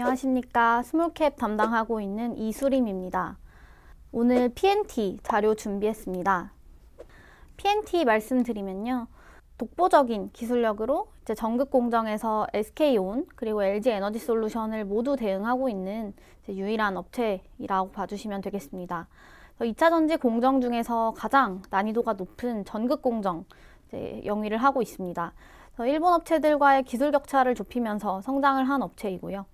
안녕하십니까. 스몰캡 담당하고 있는 이수림입니다. 오늘 PNT 자료 준비했습니다. PNT 말씀드리면요. 독보적인 기술력으로 이제 전극 공정에서 SK온 그리고 LG 에너지 솔루션을 모두 대응하고 있는 유일한 업체라고 봐주시면 되겠습니다. 2차 전지 공정 중에서 가장 난이도가 높은 전극 공정 영위를 하고 있습니다. 일본 업체들과의 기술 격차를 좁히면서 성장을 한 업체이고요.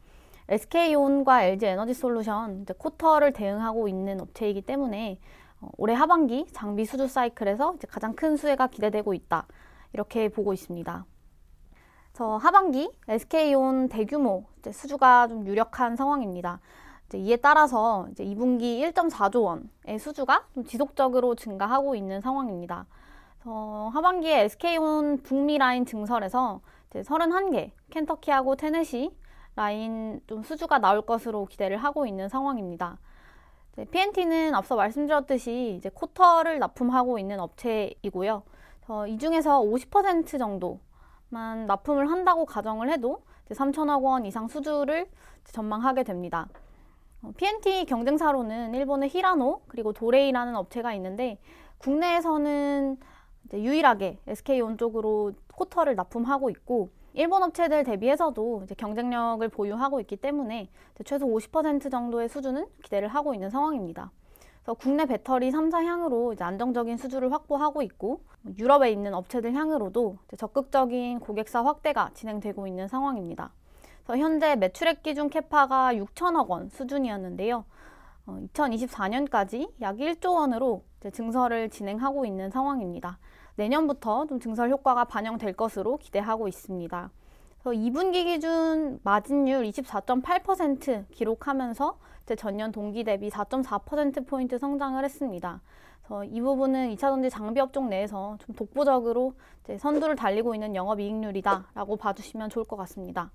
SK온과 LG에너지솔루션 이제 쿼터를 대응하고 있는 업체이기 때문에 어, 올해 하반기 장비 수주 사이클에서 이제 가장 큰 수혜가 기대되고 있다 이렇게 보고 있습니다. 저 하반기 SK온 대규모 수주가 좀 유력한 상황입니다. 이에 따라서 이제 2분기 1.4조 원의 수주가 좀 지속적으로 증가하고 있는 상황입니다. 어, 하반기에 SK온 북미 라인 증설에서 31개, 켄터키하고 테네시, 라인 좀 수주가 나올 것으로 기대를 하고 있는 상황입니다. PNT는 앞서 말씀드렸듯이 이제 코터를 납품하고 있는 업체이고요. 어, 이 중에서 50% 정도만 납품을 한다고 가정을 해도 3천억 원 이상 수주를 전망하게 됩니다. 어, PNT 경쟁사로는 일본의 히라노 그리고 도레이라는 업체가 있는데 국내에서는 유일하게 SK온 쪽으로 코터를 납품하고 있고 일본 업체들 대비해서도 이제 경쟁력을 보유하고 있기 때문에 최소 50% 정도의 수준은 기대를 하고 있는 상황입니다. 그래서 국내 배터리 3사 향으로 이제 안정적인 수주를 확보하고 있고 유럽에 있는 업체들 향으로도 적극적인 고객사 확대가 진행되고 있는 상황입니다. 그래서 현재 매출액 기준 캐파가 6천억 원 수준이었는데요. 2024년까지 어, 약 1조 원으로 증설을 진행하고 있는 상황입니다. 내년부터 좀 증설 효과가 반영될 것으로 기대하고 있습니다. 2분기 기준 마진율 24.8% 기록하면서 전년 동기 대비 4.4%포인트 성장을 했습니다. 이 부분은 2차 전지 장비 업종 내에서 좀 독보적으로 선두를 달리고 있는 영업이익률이다라고 봐주시면 좋을 것 같습니다.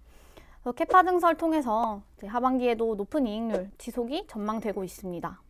캐파 증설 통해서 하반기에도 높은 이익률 지속이 전망되고 있습니다.